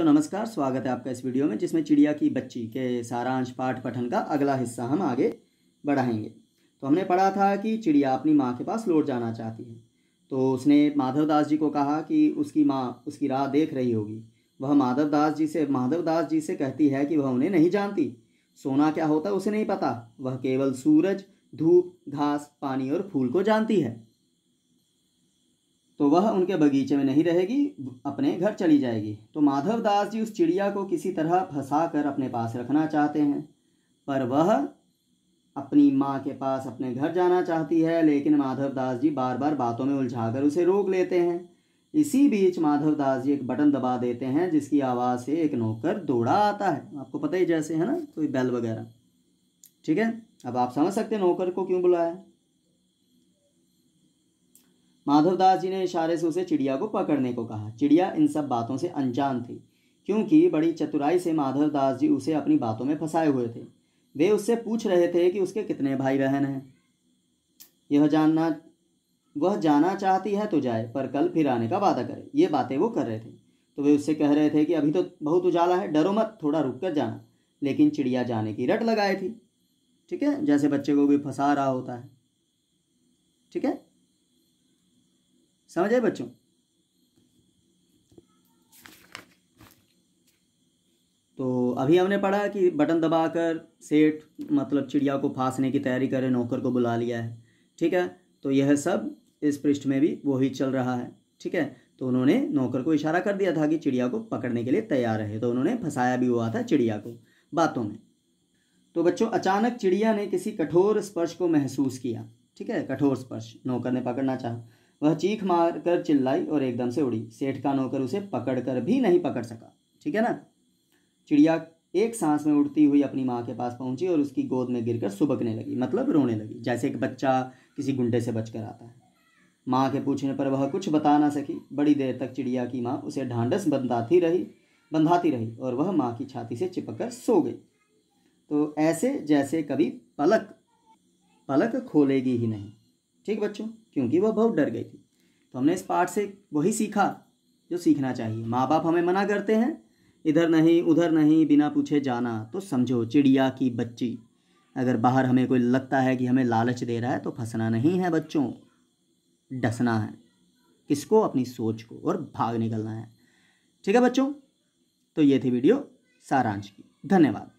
तो नमस्कार स्वागत है आपका इस वीडियो में जिसमें चिड़िया की बच्ची के सारांश पाठ पठन का अगला हिस्सा हम आगे बढ़ाएंगे तो हमने पढ़ा था कि चिड़िया अपनी माँ के पास लौट जाना चाहती है तो उसने माधव दास जी को कहा कि उसकी माँ उसकी राह देख रही होगी वह माधव दास जी से माधव दास जी से कहती है कि वह उन्हें नहीं जानती सोना क्या होता उसे नहीं पता वह केवल सूरज धूप घास पानी और फूल को जानती है तो वह उनके बगीचे में नहीं रहेगी अपने घर चली जाएगी तो माधव दास जी उस चिड़िया को किसी तरह फंसा कर अपने पास रखना चाहते हैं पर वह अपनी माँ के पास अपने घर जाना चाहती है लेकिन माधव दास जी बार बार बातों में उलझा कर उसे रोक लेते हैं इसी बीच माधव दास जी एक बटन दबा देते हैं जिसकी आवाज़ से एक नौकर दौड़ा आता है आपको पता ही जैसे है ना कोई बैल वगैरह ठीक है अब आप समझ सकते हैं नौकर को क्यों बुलाया माधवदास जी ने इशारे से उसे चिड़िया को पकड़ने को कहा चिड़िया इन सब बातों से अनजान थी क्योंकि बड़ी चतुराई से माधवदास जी उसे अपनी बातों में फंसाए हुए थे वे उससे पूछ रहे थे कि उसके कितने भाई बहन हैं यह जानना वह जाना चाहती है तो जाए पर कल फिर आने का वादा करे ये बातें वो कर रहे थे तो वे उससे कह रहे थे कि अभी तो बहुत उजाला है डरो मत थोड़ा रुक कर जाना लेकिन चिड़िया जाने की रट लगाए थी ठीक है जैसे बच्चे को भी फंसा रहा होता है ठीक है समझ आए बच्चों तो अभी हमने पढ़ा कि बटन दबाकर सेठ मतलब चिड़िया को फांसने की तैयारी करे नौकर को बुला लिया है ठीक है तो यह सब इस पृष्ठ में भी वही चल रहा है ठीक है तो उन्होंने नौकर को इशारा कर दिया था कि चिड़िया को पकड़ने के लिए तैयार है तो उन्होंने फंसाया भी हुआ था चिड़िया को बातों में तो बच्चों अचानक चिड़िया ने किसी कठोर स्पर्श को महसूस किया ठीक है कठोर स्पर्श नौकर ने पकड़ना चाहा वह चीख मार कर चिल्लाई और एकदम से उड़ी सेठ का नौकर उसे पकड़ कर भी नहीं पकड़ सका ठीक है ना चिड़िया एक सांस में उड़ती हुई अपनी माँ के पास पहुंची और उसकी गोद में गिरकर सुबकने लगी मतलब रोने लगी जैसे एक बच्चा किसी गुंडे से बचकर आता है माँ के पूछने पर वह कुछ बता ना सकी बड़ी देर तक चिड़िया की माँ उसे ढांडस बंधाती रही बंधाती रही और वह माँ की छाती से चिपक कर सो गई तो ऐसे जैसे कभी पलक पलक खोलेगी ही नहीं ठीक बच्चों क्योंकि वह बहुत डर गई थी तो हमने इस पाठ से वही सीखा जो सीखना चाहिए माँ बाप हमें मना करते हैं इधर नहीं उधर नहीं बिना पूछे जाना तो समझो चिड़िया की बच्ची अगर बाहर हमें कोई लगता है कि हमें लालच दे रहा है तो फंसना नहीं है बच्चों डसना है किसको अपनी सोच को और भाग निकलना है ठीक है बच्चों तो ये थी वीडियो सारांश की धन्यवाद